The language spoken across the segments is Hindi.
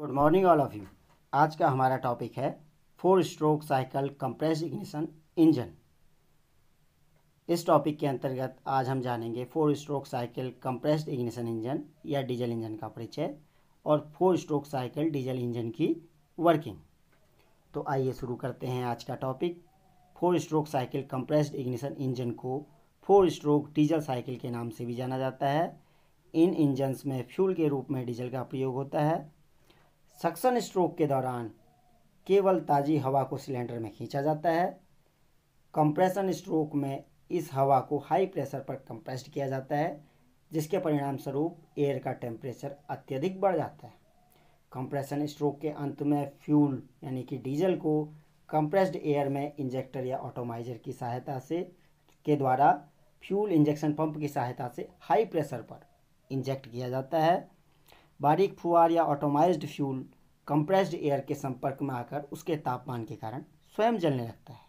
good morning all of you आज का हमारा टॉपिक है four stroke cycle compress ignition engine इस टॉपिक के अंतर्गत आज हम जानेंगे four stroke cycle compressed ignition engine या डीजल इंजन का परिचय और four stroke cycle diesel engine की वर्किंग तो आइए शुरू करते हैं आज का topic four stroke cycle compressed ignition engine को फोर स्ट्रोक डीजल साइकिल के नाम से भी जाना जाता है इन इंजन्स में फ्यूल के रूप में डीजल का प्रयोग होता है सक्सन स्ट्रोक के दौरान केवल ताज़ी हवा को सिलेंडर में खींचा जाता है कंप्रेशन स्ट्रोक में इस हवा को हाई प्रेशर पर कंप्रेस्ड किया जाता है जिसके परिणाम स्वरूप एयर का टेम्परेचर अत्यधिक बढ़ जाता है कंप्रेशन स्ट्रोक के अंत में फ्यूल यानी कि डीजल को कंप्रेस्ड एयर में इंजेक्टर या ऑटोमाइजर की सहायता से के द्वारा फ्यूल इंजेक्शन पंप की सहायता से हाई प्रेशर पर इंजेक्ट किया जाता है बारीक फुहार या ऑटोमाइज्ड फ्यूल कंप्रेस्ड एयर के संपर्क में आकर उसके तापमान के कारण स्वयं जलने लगता है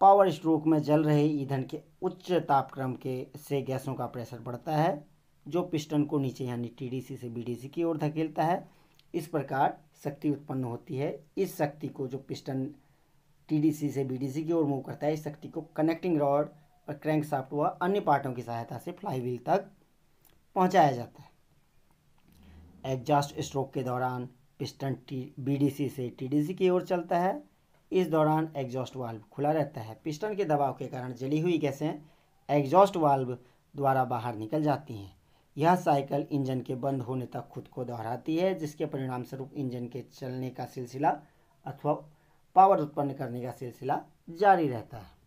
पावर स्ट्रोक में जल रहे ईंधन के उच्च तापक्रम के से गैसों का प्रेशर बढ़ता है जो पिस्टन को नीचे यानी टीडीसी से बीडीसी की ओर धकेलता है इस प्रकार शक्ति उत्पन्न होती है इस शक्ति को जो पिस्टन टीडीसी से बीडीसी की ओर मूव करता है इस शक्ति को कनेक्टिंग रॉड और साफ्ट व अन्य पार्टों की सहायता से फ्लाईव्हील तक पहुंचाया जाता है एग्जॉस्ट स्ट्रोक के दौरान पिस्टन टी बीडीसी से टीडीसी की ओर चलता है इस दौरान एग्जॉस्ट वाल्व खुला रहता है पिस्टन के दबाव के कारण जली हुई गैसें एग्जॉस्ट वाल्व द्वारा बाहर निकल जाती हैं यह साइकिल इंजन के बंद होने तक खुद को दोहराती है जिसके परिणामस्वरूप इंजन के चलने का सिलसिला अथवा पावर उत्पन्न करने का सिलसिला जारी रहता है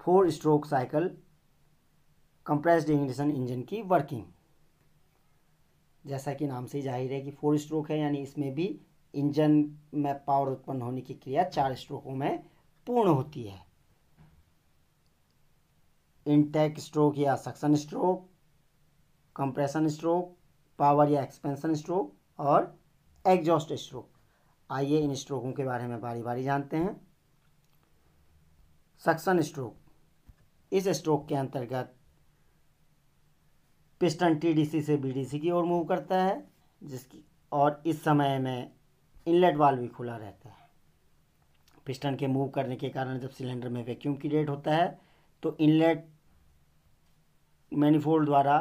four stroke cycle compressed ignition engine की वर्किंग जैसा कि नाम से जाहिर है कि फोर स्ट्रोक है यानी इसमें भी इंजन में पावर उत्पन्न होने की क्रिया चार स्ट्रोकों में पूर्ण होती है इनटेक स्ट्रोक या suction stroke compression stroke power या एक्सपेंशन स्ट्रोक और एग्जॉस्ट स्ट्रोक आइए इन स्ट्रोकों के बारे में बारी बारी जानते हैं सक्शन स्ट्रोक इस स्ट्रोक के अंतर्गत पिस्टन टीडीसी से बीडीसी की ओर मूव करता है जिसकी और इस समय में इनलेट वाल्व भी खुला रहता है पिस्टन के मूव करने के कारण जब सिलेंडर में वैक्यूम क्रिएट होता है तो इनलेट मैनिफोल्ड द्वारा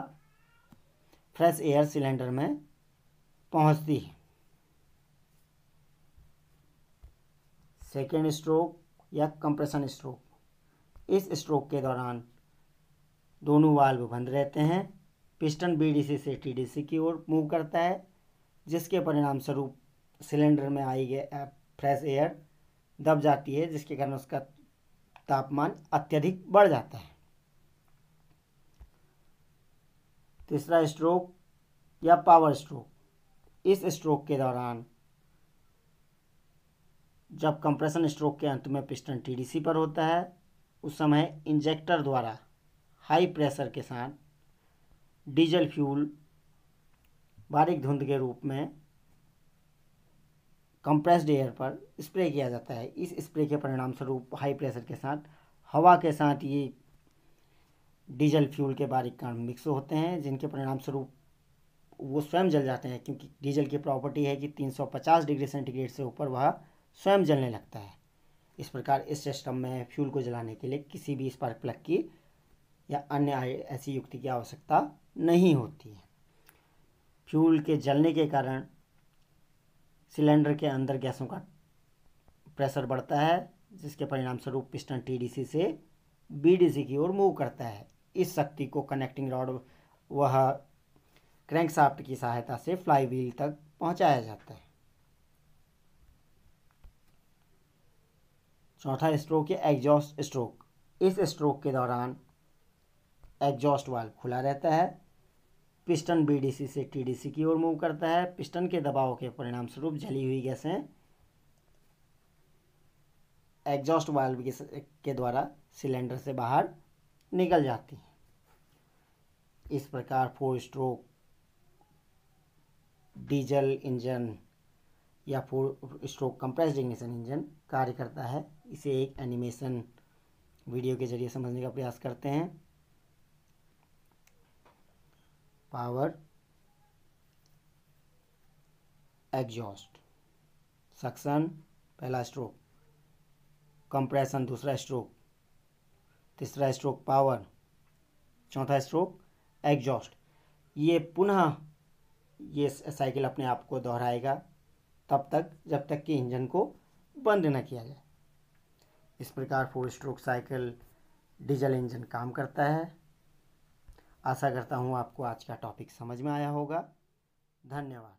फ्रेश एयर सिलेंडर में पहुंचती है सेकेंड स्ट्रोक या कंप्रेशन स्ट्रोक इस स्ट्रोक के दौरान दोनों वाल्व बंद रहते हैं पिस्टन बीडीसी से टीडीसी की ओर मूव करता है जिसके परिणाम स्वरूप सिलेंडर में आई गए फ्रेश एयर दब जाती है जिसके कारण उसका तापमान अत्यधिक बढ़ जाता है तीसरा स्ट्रोक या पावर स्ट्रोक इस स्ट्रोक के दौरान जब कंप्रेशन स्ट्रोक के अंत में पिस्टन टीडीसी पर होता है उस समय इंजेक्टर द्वारा हाई प्रेशर के साथ डीजल फ्यूल बारीक धुंध के रूप में कंप्रेस्ड एयर पर स्प्रे किया जाता है इस स्प्रे के परिणाम स्वरूप हाई प्रेशर के साथ हवा के साथ ये डीजल फ्यूल के बारीक कण मिक्स होते हैं जिनके परिणाम स्वरूप वो स्वयं जल जाते हैं क्योंकि डीजल की प्रॉपर्टी है कि 350 डिग्री सेंटीग्रेड से ऊपर वह स्वयं जलने लगता है इस प्रकार इस सिस्टम में फ्यूल को जलाने के लिए किसी भी स्पार्क प्लग की या अन्य ऐसी युक्ति की आवश्यकता नहीं होती है फ्यूल के जलने के कारण सिलेंडर के अंदर गैसों का प्रेशर बढ़ता है जिसके परिणाम स्वरूप पिस्टन टीडीसी से बीडीसी की ओर मूव करता है इस शक्ति को कनेक्टिंग रॉड वह साफ्ट की सहायता से फ्लाई व्हील तक पहुंचाया जाता है चौथा स्ट्रोक है एग्जॉस्ट स्ट्रोक इस स्ट्रोक के दौरान एग्जॉस्ट वाल्व खुला रहता है पिस्टन बीडीसी से टीडीसी की ओर मूव करता है पिस्टन के दबाव के परिणाम स्वरूप जली हुई गैसें एग्जॉस्ट वाल्व के द्वारा सिलेंडर से बाहर निकल जाती हैं इस प्रकार फोर स्ट्रोक डीजल इंजन या four stroke compress ignition engine कार्य करता है इसे एक एनिमेशन वीडियो के जरिए समझने का प्रयास करते हैं पावर एग्जॉस्ट सक्सन पहला स्ट्रोक कंप्रेशन दूसरा स्ट्रोक तीसरा स्ट्रोक पावर चौथा स्ट्रोक एग्जॉस्ट ये पुनः ये साइकिल अपने आप को दोहराएगा तब तक जब तक कि इंजन को बंद न किया जाए इस प्रकार four stroke cycle diesel engine काम करता है आशा करता हूँ आपको आज का टॉपिक समझ में आया होगा धन्यवाद